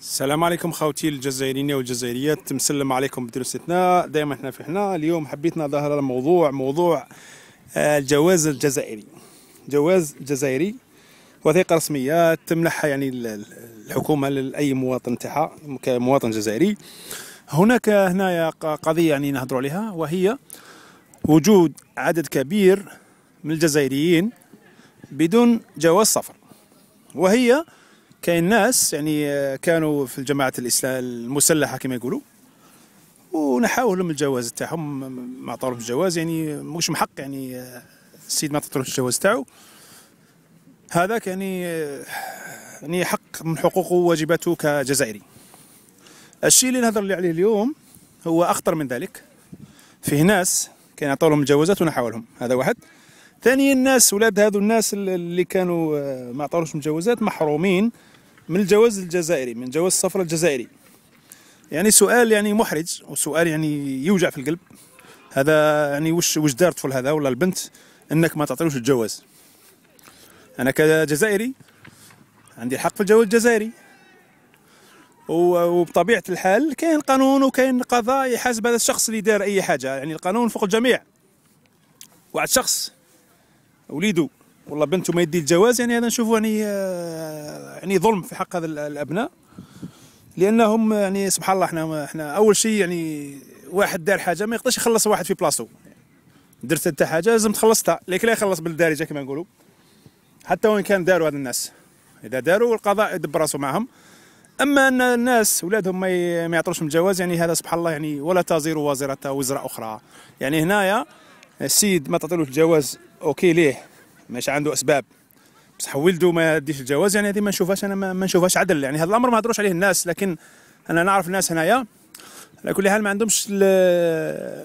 السلام عليكم خوتي الجزائريين والجزائريات مسلم عليكم بدون استثناء دائما احنا في احنا اليوم حبيت نظهر على موضوع موضوع آه، الجواز الجزائري جواز جزائري وثيقه رسميه تمنحها يعني الحكومه لاي مواطن تاعها كمواطن جزائري هناك هنايا قضيه يعني نهضروا عليها وهي وجود عدد كبير من الجزائريين بدون جواز سفر وهي كاين ناس يعني آه، كانوا في الجماعة الإسلام المسلحة كما يقولوا ونحاولوا لهم الجواز تاعهم ما عطاولهمش الجواز يعني مش محق يعني آه، السيد ما تعطيلوش الجواز تاعو هذاك يعني آه، يعني حق من حقوقه وواجباته كجزائري الشيء اللي نهضر عليه اليوم هو أخطر من ذلك فيه ناس كان عطاو لهم الجوازات ونحاولهم هذا واحد ثانيا الناس ولاد هذو الناس اللي كانوا آه، ما عطاولوش الجوازات محرومين من الجواز الجزائري من جواز السفر الجزائري يعني سؤال يعني محرج وسؤال يعني يوجع في القلب هذا يعني وش وش دار الطفل هذا ولا البنت انك ما تعطيلوش الجواز انا كجزائري عندي الحق في الجواز الجزائري وبطبيعه الحال كاين قانون وكاين قضاء يحاسب هذا الشخص اللي دار اي حاجه يعني القانون فوق الجميع واحد شخص وليدو والله بنته ما يدي الجواز يعني هذا نشوفه يعني آه، يعني ظلم في حق هذا الابناء لانهم يعني سبحان الله احنا احنا اول شيء يعني واحد دار حاجه ما يقدرش يخلص واحد في بلاصتو درت انت حاجه لازم تخلصتها لكن لا يخلص بالدارجه كما نقولوا حتى وان كان داروا هاد الناس اذا داروا القضاء يدبر راسو معهم اما ان الناس ولادهم ما يعطوش الجواز يعني هذا سبحان الله يعني ولا تزر وازره وزر اخرى يعني هنايا السيد ما تعطيلوش الجواز اوكي ليه ماشي عنده اسباب بصح ولده ما يديش الجواز يعني هذه ما نشوفهاش انا ما نشوفهاش عدل يعني هذا الامر ما هضروش عليه الناس لكن انا نعرف الناس هنايا على كل حال ما عندهمش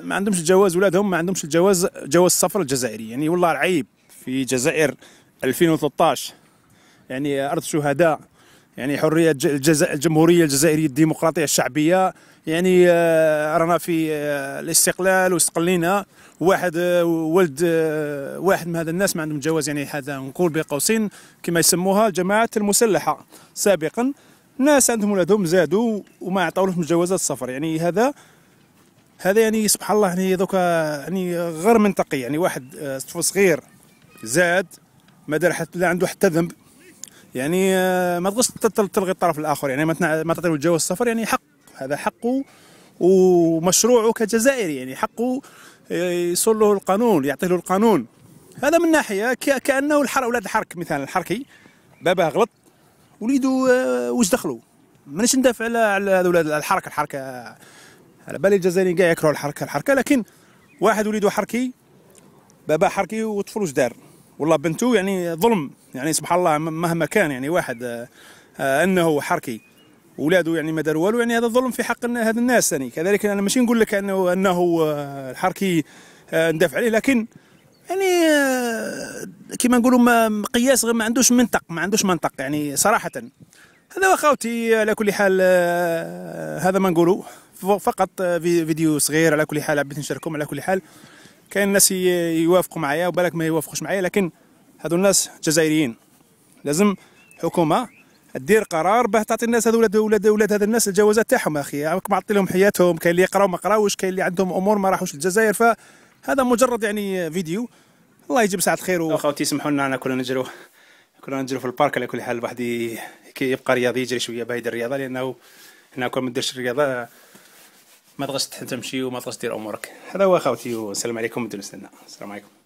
ما عندهمش الجواز ولادهم ما عندهمش الجواز جواز السفر الجزائري يعني والله عيب في جزائر 2013 يعني ارض شهداء يعني حريه الجمهوريه الجزائريه الديمقراطيه الشعبيه يعني آه، رانا في آه، الاستقلال واستقلينا واحد آه، ولد واحد من هذا الناس ما عندهم جواز يعني هذا نقول بين قوسين كما يسموها الجماعات المسلحه سابقا ناس عندهم ولادهم زادوا وما عطاو لهم جوازات السفر يعني هذا هذا يعني سبحان الله يعني دوكا يعني غير منطقي يعني واحد صغير زاد ما دار حتى لا عنده حتى ذنب يعني آه، ما تقدرش تلغي الطرف الاخر يعني ما تعطيه جواز السفر يعني حق هذا حقه ومشروعه كجزائري يعني حقه آه، يصل له القانون يعطيه له القانون هذا من ناحيه كانه الحر اولاد الحرك مثلا الحركي باباه غلط وليدو آه، واش دخلوا مانيش ندافع على على اولاد الحركه الحركه على بالي الجزائريين كاع يكرهوا الحركه الحركه لكن واحد وليدو حركي باباه حركي وطفل واش دار والله بنتو يعني ظلم يعني سبحان الله مهما كان يعني واحد آه، آه، انه حركي ولاده يعني ما داروا والو يعني هذا ظلم في حق هذا الناس يعني كذلك انا ماشي نقول لك انه انه آه، الحركي ندافع عليه لكن يعني كما نقولوا مقياس ما عندوش منطق ما عندوش منطق يعني صراحه هذا اخوتي على كل حال هذا ما نقولوا فقط فيديو صغير على كل حال حبيت نشارككم على كل حال كاين الناس يوافقوا معايا وبالك ما يوافقوش معايا لكن هذو الناس جزائريين لازم حكومه دير قرار باه تعطي الناس هذو ولاد ولاد ولاد هذا الناس الجوازات تاعهم اخي راك معطي لهم حياتهم كاين اللي يقراو ما قراوش كاين اللي عندهم امور ما راحوش للجزائر فهذا مجرد يعني فيديو الله يجيب ساعه الخير و... اخوتي سمحوا لنا انا كنا نجرو كنا نجرو في البارك على كل حال الواحد يبقى رياضي يجري شويه باه يدير الرياضه لانه هنا كون ما نديرش الرياضه ما تغش تحتمشي وما تغش دير امورك هذا هو اخوتي والسلام عليكم من تونس السلام عليكم